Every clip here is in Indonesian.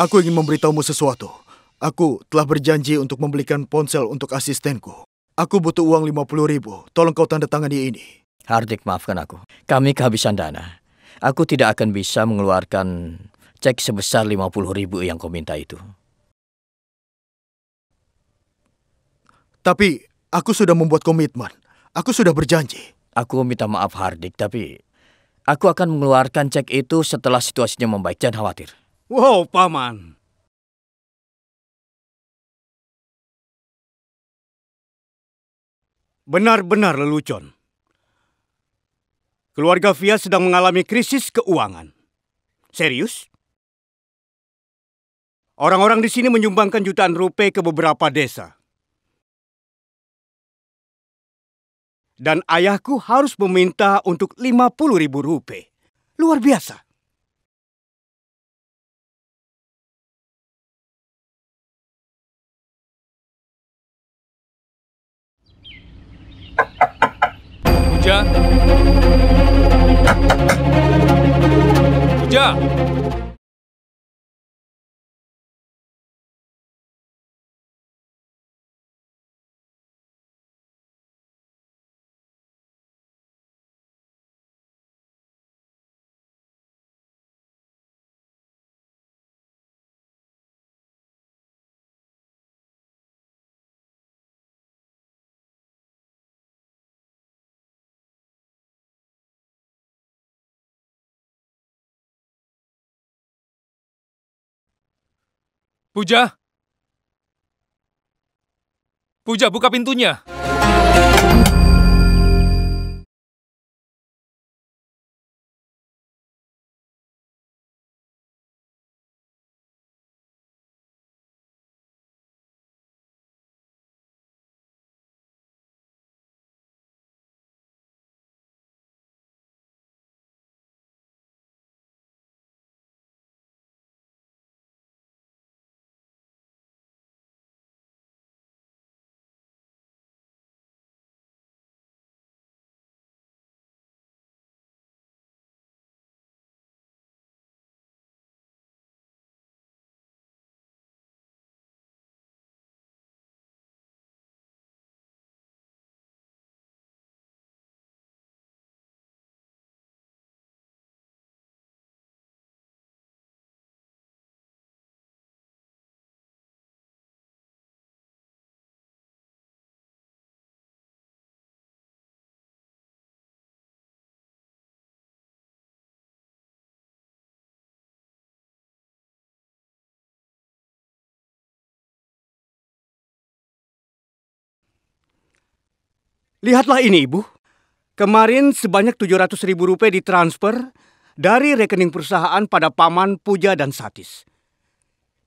Aku ingin memberitahumu sesuatu. Aku telah berjanji untuk membelikan ponsel untuk asistenku. Aku butuh uang 50 ribu. Tolong kau tanda di ini. Hardik, maafkan aku. Kami kehabisan dana. Aku tidak akan bisa mengeluarkan cek sebesar 50 ribu yang kau minta itu. Tapi aku sudah membuat komitmen. Aku sudah berjanji. Aku minta maaf Hardik, tapi aku akan mengeluarkan cek itu setelah situasinya membaik. Jangan khawatir. Wow, paman. Benar-benar lelucon. Keluarga Fia sedang mengalami krisis keuangan. Serius? Orang-orang di sini menyumbangkan jutaan rupiah ke beberapa desa. Dan ayahku harus meminta untuk 50 ribu rupiah. Luar biasa. Puja Puja Puja! Puja, buka pintunya! Lihatlah ini, Ibu. Kemarin sebanyak 700 ribu rupiah ditransfer dari rekening perusahaan pada Paman Puja dan Satis.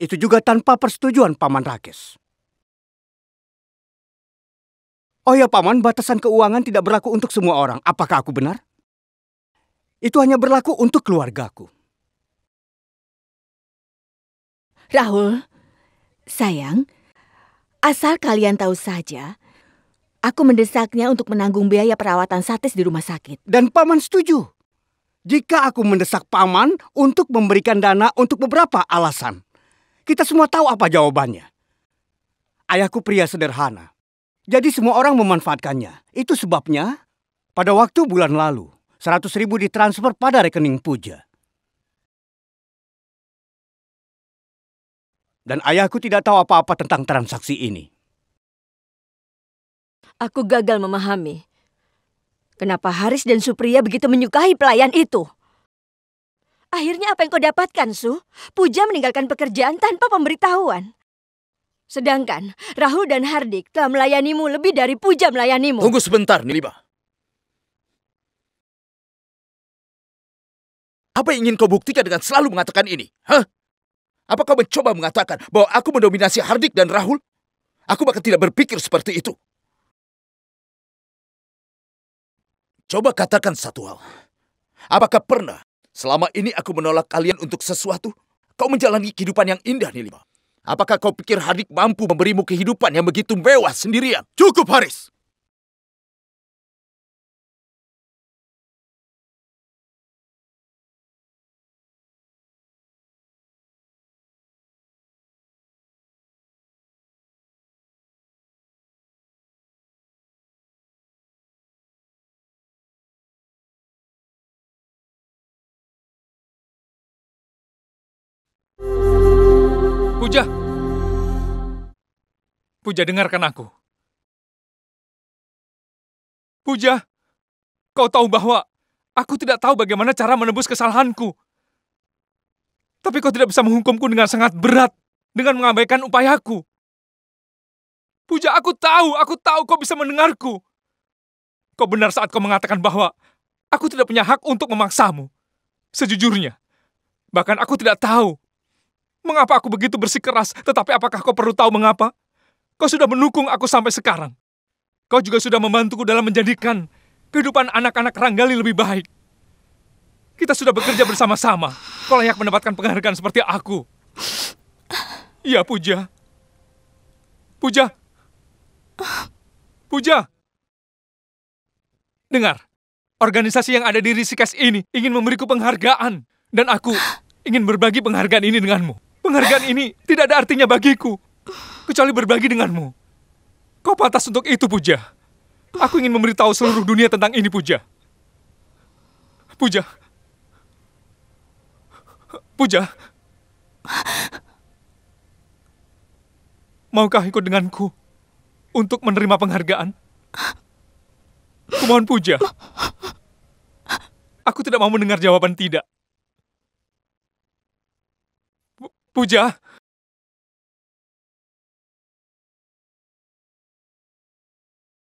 Itu juga tanpa persetujuan Paman Rakes. Oh ya Paman, batasan keuangan tidak berlaku untuk semua orang. Apakah aku benar? Itu hanya berlaku untuk keluargaku. Rahul, sayang, asal kalian tahu saja, Aku mendesaknya untuk menanggung biaya perawatan Satis di rumah sakit. Dan Paman setuju. Jika aku mendesak Paman untuk memberikan dana untuk beberapa alasan. Kita semua tahu apa jawabannya. Ayahku pria sederhana. Jadi semua orang memanfaatkannya. Itu sebabnya pada waktu bulan lalu, 100 ribu ditransfer pada rekening Puja. dan ayahku tidak tahu apa-apa tentang transaksi ini. Aku gagal memahami. Kenapa Haris dan Supriya begitu menyukai pelayan itu? Akhirnya apa yang kau dapatkan, Su? Puja meninggalkan pekerjaan tanpa pemberitahuan. Sedangkan Rahul dan Hardik telah melayanimu lebih dari Puja melayanimu. Tunggu sebentar, Niliba. Apa yang ingin kau buktikan dengan selalu mengatakan ini? Hah? Apa kau mencoba mengatakan bahwa aku mendominasi Hardik dan Rahul? Aku bahkan tidak berpikir seperti itu. Coba katakan satu hal. Apakah pernah selama ini aku menolak kalian untuk sesuatu? Kau menjalani kehidupan yang indah, Nilima. Apakah kau pikir Hadik mampu memberimu kehidupan yang begitu mewah sendirian? Cukup, Haris. Puja. Puja, dengarkan aku. Puja, kau tahu bahwa aku tidak tahu bagaimana cara menebus kesalahanku. Tapi kau tidak bisa menghukumku dengan sangat berat dengan mengabaikan upayaku. Puja, aku tahu, aku tahu kau bisa mendengarku. Kau benar saat kau mengatakan bahwa aku tidak punya hak untuk memaksamu. Sejujurnya, bahkan aku tidak tahu Mengapa aku begitu bersikeras, tetapi apakah kau perlu tahu mengapa? Kau sudah mendukung aku sampai sekarang. Kau juga sudah membantuku dalam menjadikan kehidupan anak-anak Ranggali lebih baik. Kita sudah bekerja bersama-sama. Kau layak mendapatkan penghargaan seperti aku. Iya, Puja. Puja. Puja. Dengar, organisasi yang ada di Risikas ini ingin memberiku penghargaan. Dan aku ingin berbagi penghargaan ini denganmu. Penghargaan ini tidak ada artinya bagiku, kecuali berbagi denganmu. Kau pantas untuk itu, Puja. Aku ingin memberitahu seluruh dunia tentang ini, Puja. Puja. Puja. Maukah ikut denganku untuk menerima penghargaan? Kumohon Puja. Aku tidak mau mendengar jawaban tidak. Puja,